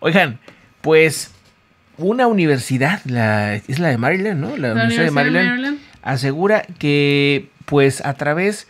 Oigan, pues una universidad, la, es la de Maryland, ¿no? La, Universidad, de Maryland, asegura que pues a través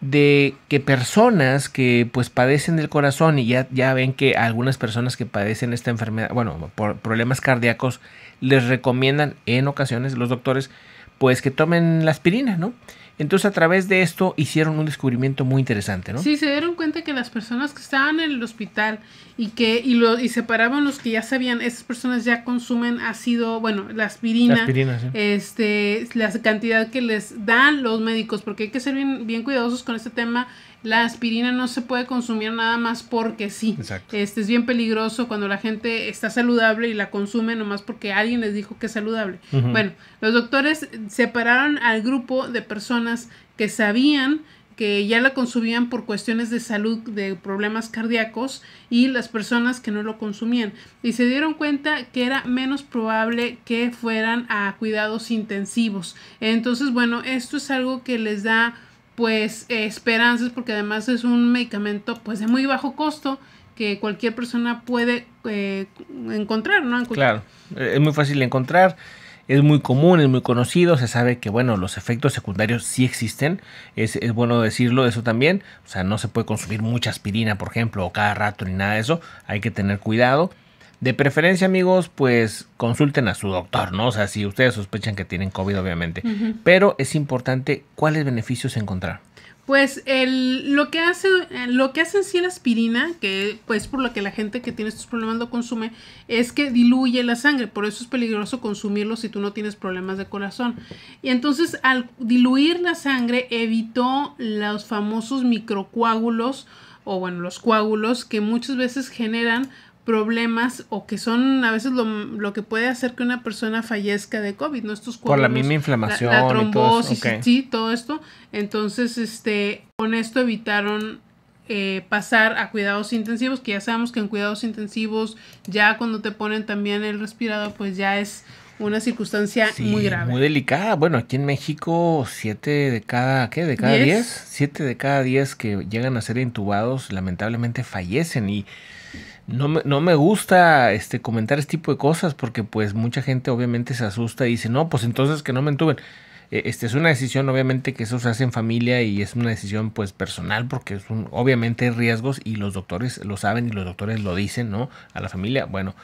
de que personas que pues padecen del corazón y ya, ya ven que algunas personas que padecen esta enfermedad, bueno, por problemas cardíacos, les recomiendan en ocasiones los doctores pues que tomen la aspirina, ¿no? Entonces a través de esto hicieron un descubrimiento muy interesante, ¿no? Sí, se dieron cuenta que las personas que estaban en el hospital y que y lo, y separaban los que ya sabían, esas personas ya consumen ácido, bueno, la aspirina, la este, la cantidad que les dan los médicos, porque hay que ser bien, cuidadosos con este tema la aspirina no se puede consumir nada más porque sí. Exacto. Este es bien peligroso cuando la gente está saludable y la consume nomás porque alguien les dijo que es saludable. Bueno, los doctores separaron al grupo de personas que sabían que ya la consumían por cuestiones de salud, de problemas cardíacos, y las personas que no lo consumían. Y se dieron cuenta que era menos probable que fueran a cuidados intensivos. Entonces, bueno, esto es algo que les da pues esperanzas porque además es un medicamento pues de muy bajo costo que cualquier persona puede eh, encontrar, ¿no? Claro, es muy fácil de encontrar es muy común, es muy conocido, se sabe que bueno, los efectos secundarios sí existen, es, bueno decirlo eso también, o sea, no se puede consumir mucha aspirina, por ejemplo, o cada rato ni nada de eso, hay que tener cuidado. De preferencia, amigos, pues consulten a su doctor, ¿no? O sea, si ustedes sospechan que tienen COVID, obviamente. Pero es importante cuáles beneficios encontrar. Pues el, lo que hace, eh, lo que hace en sí la aspirina, que pues por lo que la gente que tiene estos problemas lo consume, es que diluye la sangre, por eso es peligroso consumirlo si tú no tienes problemas de corazón. Y entonces al diluir la sangre evitó los famosos microcoágulos o bueno, los coágulos que muchas veces generan problemas o que son a veces lo, lo, que puede hacer que una persona fallezca de COVID, ¿no? Estos cuadros, Por la misma inflamación. La, y todo sí, todo esto. Entonces, este, con esto evitaron eh, pasar a cuidados intensivos, que ya sabemos que en cuidados intensivos, ya cuando te ponen también el respirador, pues ya es una circunstancia muy grave. Muy delicada. Bueno, aquí en México, siete de cada, ¿qué? ¿De cada diez? Siete de cada diez que llegan a ser intubados, lamentablemente fallecen y no me, gusta este, comentar este tipo de cosas porque pues mucha gente obviamente se asusta y dice, no, pues entonces que no me entuben. E, este es una decisión obviamente que eso se hace en familia y es una decisión pues personal porque es un, obviamente hay riesgos y los doctores lo saben y los doctores lo dicen, ¿no? A la familia, bueno,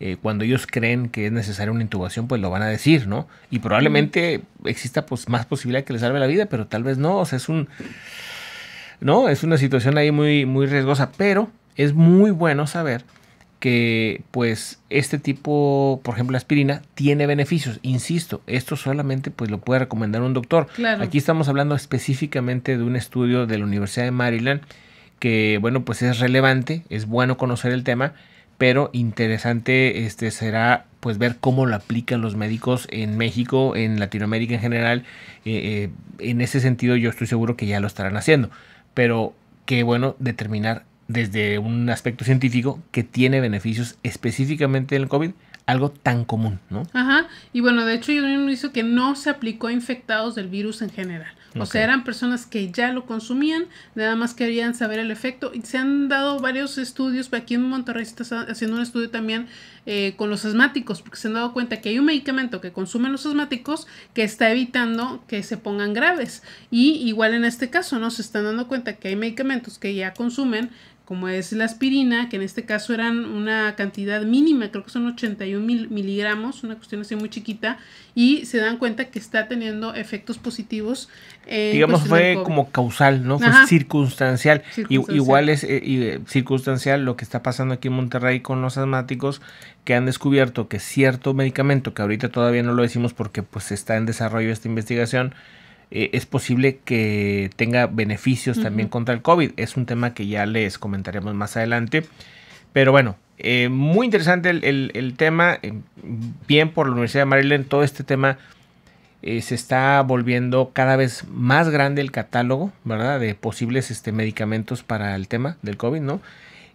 eh, cuando ellos creen que es necesaria una intubación pues lo van a decir, ¿no? Y probablemente exista pues más posibilidad que les salve la vida, pero tal vez no, o sea, es un... No, es una situación ahí muy, muy riesgosa, pero es muy bueno saber que pues este tipo, por ejemplo, la aspirina tiene beneficios. Insisto, esto solamente pues lo puede recomendar un doctor. Aquí estamos hablando específicamente de un estudio de la Universidad de Maryland que bueno, pues es relevante, es bueno conocer el tema, pero interesante este será pues ver cómo lo aplican los médicos en México, en Latinoamérica en general. Eh, eh, en ese sentido yo estoy seguro que ya lo estarán haciendo, pero qué bueno determinar desde un aspecto científico que tiene beneficios específicamente del COVID, algo tan común, ¿no? Ajá, y bueno, de hecho yo mismo hizo que no se aplicó a infectados del virus en general. O sea, eran personas que ya lo consumían, nada más querían saber el efecto. Y se han dado varios estudios, aquí en Monterrey se está haciendo un estudio también eh, con los asmáticos, porque se han dado cuenta que hay un medicamento que consumen los asmáticos que está evitando que se pongan graves. Y igual en este caso, ¿no? Se están dando cuenta que hay medicamentos que ya consumen como es la aspirina, que en este caso eran una cantidad mínima, creo que son 81 miligramos, una cuestión así muy chiquita, y se dan cuenta que está teniendo efectos positivos. Digamos, fue como causal, ¿no? Fue circunstancial. Y, igual es eh, eh, circunstancial lo que está pasando aquí en Monterrey con los asmáticos, que han descubierto que cierto medicamento, que ahorita todavía no lo decimos porque pues está en desarrollo esta investigación, eh, es posible que tenga beneficios también contra el COVID. Es un tema que ya les comentaremos más adelante. Pero bueno, eh, muy interesante el, tema. Eh, bien por la Universidad de Maryland, todo este tema se está volviendo cada vez más grande el catálogo, ¿verdad? De posibles este, medicamentos para el tema del COVID, ¿no?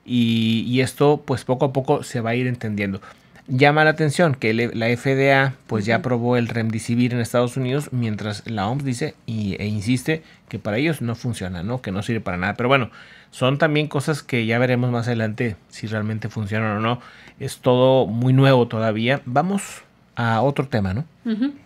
Y, y esto pues poco a poco se va a ir entendiendo. Llama la atención que e, la FDA pues ya aprobó el remdesivir en Estados Unidos, mientras la OMS dice y, e insiste que para ellos no funciona, ¿no? Que no sirve para nada. Pero bueno, son también cosas que ya veremos más adelante si realmente funcionan o no. Es todo muy nuevo todavía. Vamos a otro tema, ¿no?